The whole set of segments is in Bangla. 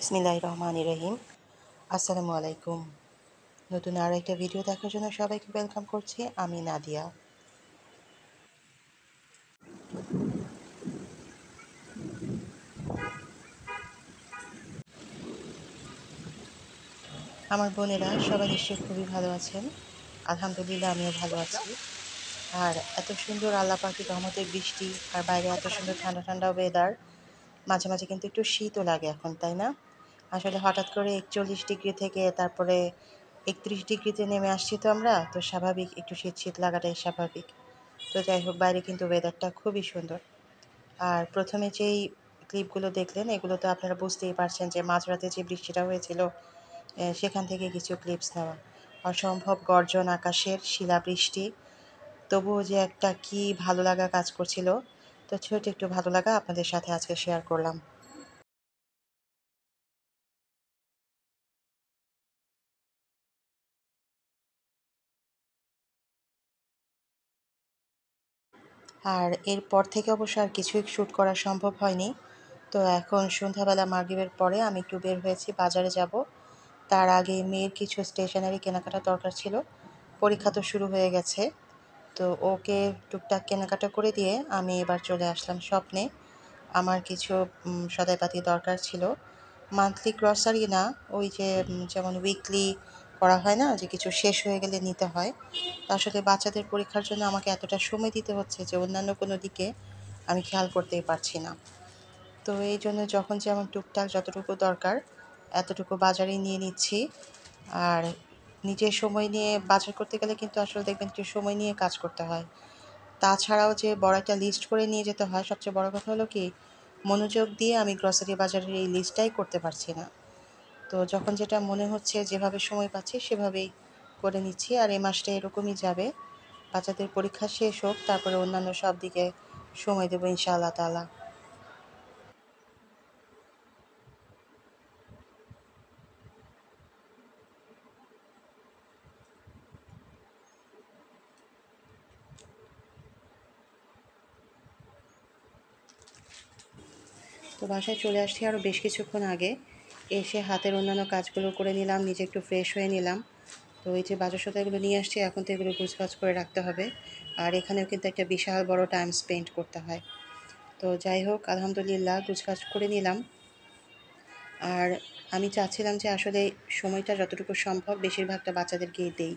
বিসমিল্লাহ রহমান রহিম আসসালামু আলাইকুম নতুন আর একটা ভিডিও দেখার জন্য সবাইকে ওয়েলকাম করছি আমি নাদিয়া আমার বোনেরা সবাই নিশ্চয়ই খুবই ভালো আছেন আলহামদুলিল্লাহ আমিও ভালো আছি আর এত সুন্দর আল্লাহ রহমতের বৃষ্টি আর বাইরে এত সুন্দর ঠান্ডা ঠান্ডা ওয়েদার মাঝে মাঝে কিন্তু একটু শীতও লাগে এখন তাই না আসলে হঠাৎ করে একচল্লিশ ডিগ্রি থেকে তারপরে একত্রিশ ডিগ্রিতে নেমে আসছি তো আমরা তো স্বাভাবিক একটু শীত শীত লাগাটাই স্বাভাবিক তো যাই হোক বাইরে কিন্তু ওয়েদারটা খুবই সুন্দর আর প্রথমে যেই ক্লিপগুলো দেখলেন এগুলো তো আপনারা বুঝতেই পারছেন যে মাঝরাতে যে বৃষ্টিটা হয়েছিল সেখান থেকে কিছু ক্লিপস নেওয়া অসম্ভব গর্জন আকাশের শিলাবৃষ্টি তবুও যে একটা কি ভালো লাগা কাজ করছিল তো ছোট একটু ভালো লাগা আপনাদের সাথে আজকে শেয়ার করলাম আর এরপর থেকে অবশ্য আর কিছুই শ্যুট করা সম্ভব হয়নি তো এখন সন্ধ্যাবেলা মার্গিবের পরে আমি একটু বের হয়েছি বাজারে যাব তার আগে মেয়ের কিছু স্টেশনারি কেনাকাটা দরকার ছিল পরীক্ষা তো শুরু হয়ে গেছে তো ওকে টুকটাক কেনাকাটা করে দিয়ে আমি এবার চলে আসলাম স্বপ্নে আমার কিছু সদাইপাতি দরকার ছিল মান্থলি গ্রসারি না ওই যে যেমন উইকলি করা হয় না যে কিছু শেষ হয়ে গেলে নিতে হয় তো আসলে বাচ্চাদের পরীক্ষার জন্য আমাকে এতটা সময় দিতে হচ্ছে যে অন্যান্য কোনো দিকে আমি খেয়াল করতেই পারছি না তো এই জন্য যখন যে আমার টুকটাক যতটুকু দরকার এতটুকু বাজারে নিয়ে নিচ্ছি আর নিজের সময় নিয়ে বাজার করতে গেলে কিন্তু আসলে দেখবেন একটু সময় নিয়ে কাজ করতে হয় তাছাড়াও যে বড় একটা লিস্ট করে নিয়ে যেতে হয় সবচেয়ে বড় কথা হলো কি মনোযোগ দিয়ে আমি গ্রসারি বাজারের এই লিস্টটাই করতে পারছি না তো যখন যেটা মনে হচ্ছে যেভাবে সময় পাচ্ছি সেভাবেই করে নিচ্ছি আর এই মাসটা এরকমই যাবে বাচ্চাদের পরীক্ষা শেষ হোক তারপরে অন্যান্য সব দিকে সময় দেবো ইনশাআল্লাহ তালা তো বাসায় চলে আসছি আরও বেশ কিছুক্ষণ আগে এসে হাতের অন্যান্য কাজগুলো করে নিলাম নিজে একটু ফ্রেশ হয়ে নিলাম তো এই যে বাজার সদাগুলো নিয়ে আসছি এখন তো এগুলো গুছগাছ করে রাখতে হবে আর এখানেও কিন্তু একটা বিশাল বড় টাইম স্পেন্ড করতে হয় তো যাই হোক আলহামদুলিল্লাহ গুছগাছ করে নিলাম আর আমি চাচ্ছিলাম যে আসলে সময়টা যতটুকু সম্ভব বেশিরভাগটা বাচ্চাদেরকে দেই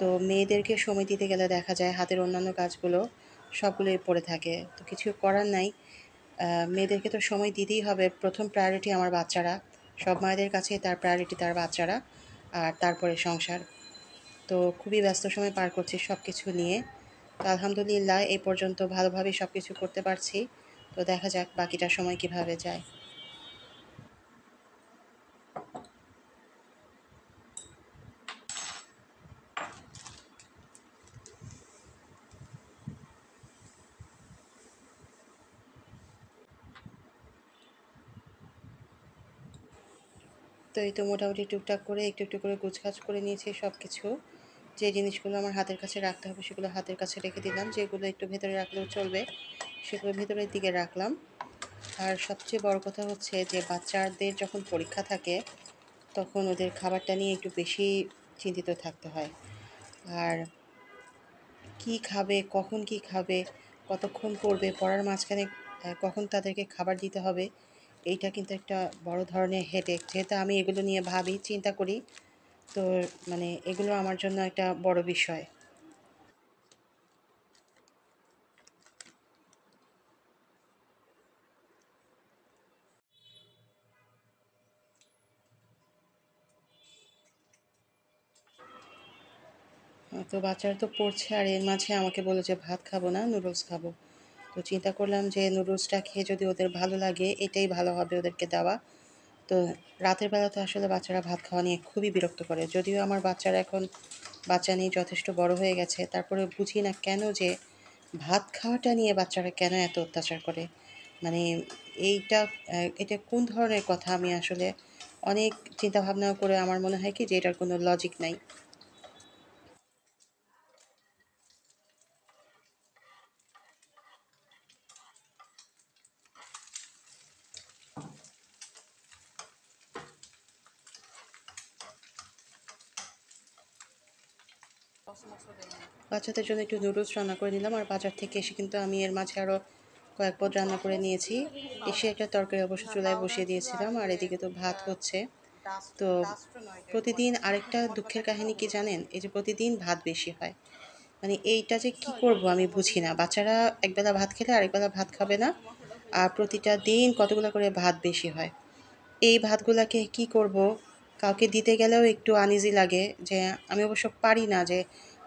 তো মেয়েদেরকে সময় দিতে গেলে দেখা যায় হাতের অন্যান্য কাজগুলো সবগুলোই পড়ে থাকে তো কিছু করার নাই মেয়েদেরকে তো সময় দিতেই হবে প্রথম প্রায়োরিটি আমার বাচ্চারা সব মায়েদের কাছে তার প্রায়োরিটি তার বাচ্চারা আর তারপরে সংসার তো খুবই ব্যস্ত সময় পার করছি সব কিছু নিয়ে তো আলহামদুলিল্লাহ এই পর্যন্ত ভালোভাবে সব কিছু করতে পারছি তো দেখা যাক বাকিটা সময় কিভাবে যায় তো এই তো মোটামুটি টুকটাক করে একটু একটু করে গুছগাছ করে নিয়েছি সব কিছু যে জিনিসগুলো আমার হাতের কাছে রাখতে হবে সেগুলো হাতের কাছে রেখে দিলাম যেগুলো একটু ভেতরে রাখলেও চলবে সেগুলো ভেতরের দিকে রাখলাম আর সবচেয়ে বড় কথা হচ্ছে যে বাচ্চাদের যখন পরীক্ষা থাকে তখন ওদের খাবারটা নিয়ে একটু বেশি চিন্তিত থাকতে হয় আর কি খাবে কখন কি খাবে কতক্ষণ পড়বে পড়ার মাঝখানে কখন তাদেরকে খাবার দিতে হবে এইটা কিন্তু একটা বড় ধরনের হেডেক যেহেতু আমি এগুলো নিয়ে ভাবি চিন্তা করি তো মানে এগুলো আমার জন্য একটা বড় বিষয় হ্যাঁ, তো বাচ্চারা তো পড়ছে আর এর মাঝে আমাকে বলে যে ভাত খাবো না নুডলস খাবো তো চিন্তা করলাম যে নুডলসটা খেয়ে যদি ওদের ভালো লাগে এটাই ভালো হবে ওদেরকে দেওয়া তো রাতের বেলা তো আসলে বাচ্চারা ভাত খাওয়া নিয়ে খুবই বিরক্ত করে যদিও আমার বাচ্চারা এখন বাচ্চা নিয়ে যথেষ্ট বড় হয়ে গেছে তারপরে বুঝি না কেন যে ভাত খাওয়াটা নিয়ে বাচ্চারা কেন এত অত্যাচার করে মানে এইটা এটা কোন ধরনের কথা আমি আসলে অনেক চিন্তাভাবনা করে আমার মনে হয় কি যে এটার কোনো লজিক নাই বাচ্চাদের জন্য একটু নুডলস রান্না করে নিলাম আর বাজার থেকে এসে কিন্তু আমি এর মাঝে আরও কয়েক পদ রান্না করে নিয়েছি এসে একটা তরকারি অবশ্য চুলায় বসিয়ে দিয়েছিলাম আর এদিকে তো ভাত হচ্ছে তো প্রতিদিন আরেকটা দুঃখের কাহিনী কি জানেন এই যে প্রতিদিন ভাত বেশি হয় মানে এইটা যে কি করব আমি বুঝি না বাচ্চারা একবেলা ভাত খেলে আরেকবেলা ভাত খাবে না আর প্রতিটা দিন কতগুলো করে ভাত বেশি হয় এই ভাতগুলাকে কি করব কাউকে দিতে গেলেও একটু আনইজি লাগে যে আমি অবশ্য পারি না যে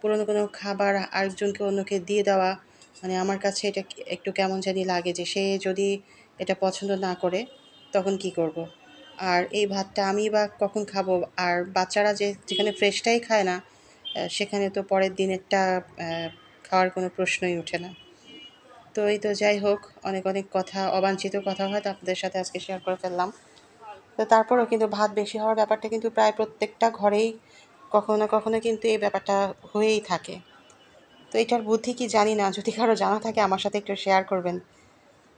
পুরনো কোনো খাবার আরেকজনকে অন্যকে দিয়ে দেওয়া মানে আমার কাছে এটা একটু কেমন জানি লাগে যে সে যদি এটা পছন্দ না করে তখন কি করব। আর এই ভাতটা আমি বা কখন খাব আর বাচ্চারা যে যেখানে ফ্রেশটাই খায় না সেখানে তো পরের দিনেরটা খাওয়ার কোনো প্রশ্নই ওঠে না তো এই তো যাই হোক অনেক অনেক কথা অবাঞ্ছিত কথা হয়তো আপনাদের সাথে আজকে শেয়ার করে ফেললাম তো তারপরও কিন্তু ভাত বেশি হওয়ার ব্যাপারটা কিন্তু প্রায় প্রত্যেকটা ঘরেই কখনো না কখনো কিন্তু এই ব্যাপারটা হয়েই থাকে তো এটার বুদ্ধি কি জানি না যদি কারো জানা থাকে আমার সাথে একটু শেয়ার করবেন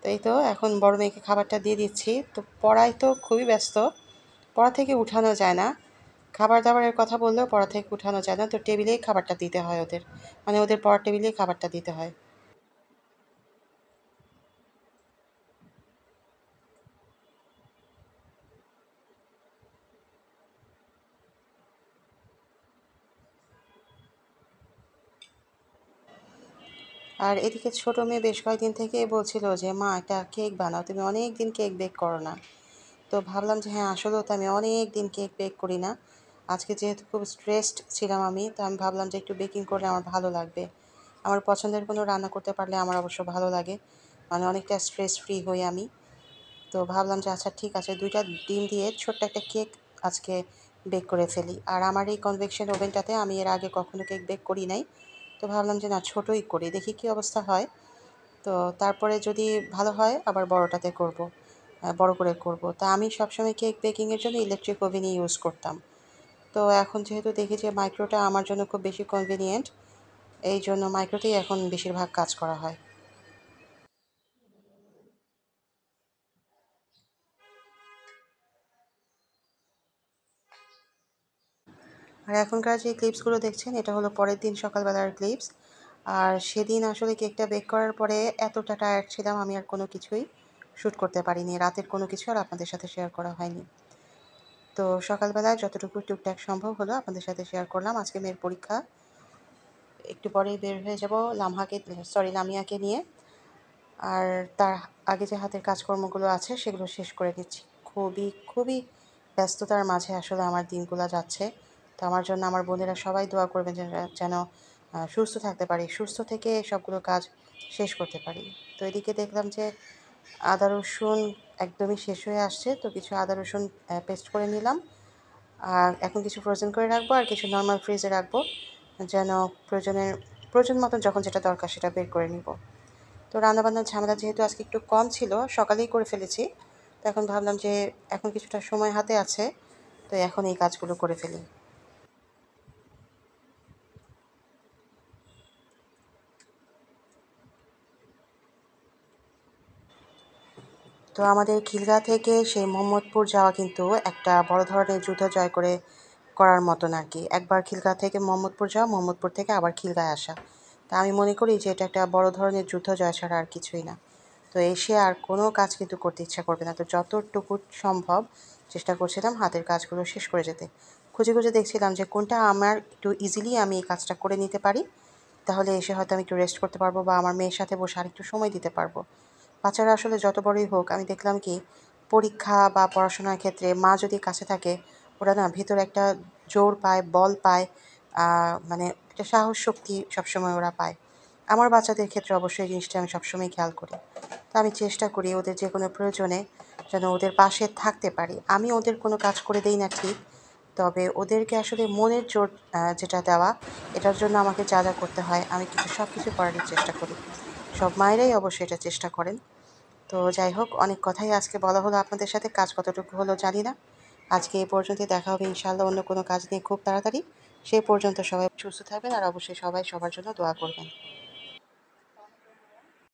তো এই তো এখন বড় মেয়েকে খাবারটা দিয়ে দিচ্ছি তো পড়ায় তো খুবই ব্যস্ত পড়া থেকে উঠানো যায় না খাবার দাবারের কথা বললেও পড়া থেকে উঠানো যায় না তো টেবিলেই খাবারটা দিতে হয় ওদের মানে ওদের পড়ার টেবিলেই খাবারটা দিতে হয় আর এদিকে ছোটো মেয়ে বেশ কয়েকদিন থেকে বলছিল যে মা একটা কেক বানাও তুমি অনেক দিন কেক বেক করো না তো ভাবলাম যে হ্যাঁ আসলেও তো আমি অনেক দিন কেক বেক করি না আজকে যেহেতু খুব স্ট্রেসড ছিলাম আমি তো আমি ভাবলাম যে একটু বেকিং করলে আমার ভালো লাগবে আমার পছন্দের কোনো রান্না করতে পারলে আমার অবশ্য ভালো লাগে মানে অনেকটা স্ট্রেস ফ্রি হই আমি তো ভাবলাম যে আচ্ছা ঠিক আছে দুইটা ডিম দিয়ে ছোট্ট একটা কেক আজকে বেক করে ফেলি আর আমার এই কনভেকশন ওভেনটাতে আমি এর আগে কখনো কেক বেক করি নাই তো ভাবলাম যে না ছোটোই করি দেখি কি অবস্থা হয় তো তারপরে যদি ভালো হয় আবার বড়োটাতে করব বড় করে করব তা আমি সবসময় কেক বেকিংয়ের জন্য ইলেকট্রিক ওভেনই ইউজ করতাম তো এখন যেহেতু দেখি যে মাইক্রোটা আমার জন্য খুব বেশি কনভিনিয়েন্ট এই জন্য মাইক্রোতেই এখন বেশিরভাগ কাজ করা হয় আর এখনকার যে ক্লিপসগুলো দেখছেন এটা হলো পরের দিন সকালবেলার ক্লিপস আর সেদিন আসলে কেকটা বেক করার পরে এতটা টায়ার্ড ছিলাম আমি আর কোনো কিছুই শ্যুট করতে পারিনি রাতের কোনো কিছু আর আপনাদের সাথে শেয়ার করা হয়নি তো সকালবেলায় যতটুকু টুকটাক সম্ভব হলো আপনাদের সাথে শেয়ার করলাম আজকে মেয়ের পরীক্ষা একটু পরেই বের হয়ে যাব লামহাকে সরি লামিয়াকে নিয়ে আর তার আগে যে হাতের কাজকর্মগুলো আছে সেগুলো শেষ করে দিচ্ছি খুবই খুবই ব্যস্ততার মাঝে আসলে আমার দিনগুলো যাচ্ছে তো আমার জন্য আমার বোনেরা সবাই দোয়া করবেন যেন সুস্থ থাকতে পারি সুস্থ থেকে সবগুলো কাজ শেষ করতে পারি তো এদিকে দেখলাম যে আদা রসুন একদমই শেষ হয়ে আসছে তো কিছু আদা রসুন পেস্ট করে নিলাম আর এখন কিছু ফ্রোজেন করে রাখবো আর কিছু নর্মাল ফ্রিজে রাখবো যেন প্রয়োজনের প্রয়োজন মতন যখন যেটা দরকার সেটা বের করে নিব তো রান্নাবান্নার ঝামেলা যেহেতু আজকে একটু কম ছিল সকালেই করে ফেলেছি তো এখন ভাবলাম যে এখন কিছুটা সময় হাতে আছে তো এখন এই কাজগুলো করে ফেলি তো আমাদের খিলগা থেকে সেই মোহাম্মদপুর যাওয়া কিন্তু একটা বড় ধরনের যুদ্ধ জয় করে করার মতন আর কি একবার খিলগা থেকে মোহাম্মদপুর যাওয়া মোহাম্মদপুর থেকে আবার খিলগায় আসা তা আমি মনে করি যে এটা একটা বড় ধরনের যুদ্ধ জয় ছাড়া আর কিছুই না তো এসে আর কোনো কাজ কিন্তু করতে ইচ্ছা করবে না তো যতটুকু সম্ভব চেষ্টা করছিলাম হাতের কাজগুলো শেষ করে যেতে খুঁজে খুঁজে দেখছিলাম যে কোনটা আমার একটু ইজিলি আমি এই কাজটা করে নিতে পারি তাহলে এসে হয়তো আমি একটু রেস্ট করতে পারবো বা আমার মেয়ের সাথে বসে আর একটু সময় দিতে পারবো বাচ্চারা আসলে যত বড়ই হোক আমি দেখলাম কি পরীক্ষা বা পড়াশোনার ক্ষেত্রে মা যদি কাছে থাকে ওরা না ভেতরে একটা জোর পায় বল পায় মানে একটা সাহস শক্তি সবসময় ওরা পায় আমার বাচ্চাদের ক্ষেত্রে অবশ্যই জিনিসটা আমি সবসময় খেয়াল করি তো আমি চেষ্টা করি ওদের যে কোনো প্রয়োজনে যেন ওদের পাশে থাকতে পারি আমি ওদের কোনো কাজ করে দেই না ঠিক তবে ওদেরকে আসলে মনের জোর যেটা দেওয়া এটার জন্য আমাকে যা যা করতে হয় আমি কিন্তু সব কিছু করারই চেষ্টা করি সব মায়েরাই অবশ্যই এটা চেষ্টা করেন তো যাই হোক অনেক কথাই আজকে বলা হলো আপনাদের সাথে কাজ কতটুকু হলো জানি না আজকে এ পর্যন্ত দেখা হবে ইনশাআল্লাহ অন্য কোনো কাজ নিয়ে খুব তাড়াতাড়ি সেই পর্যন্ত সবাই সুস্থ থাকবেন আর অবশ্যই সবাই সবার জন্য দোয়া করবেন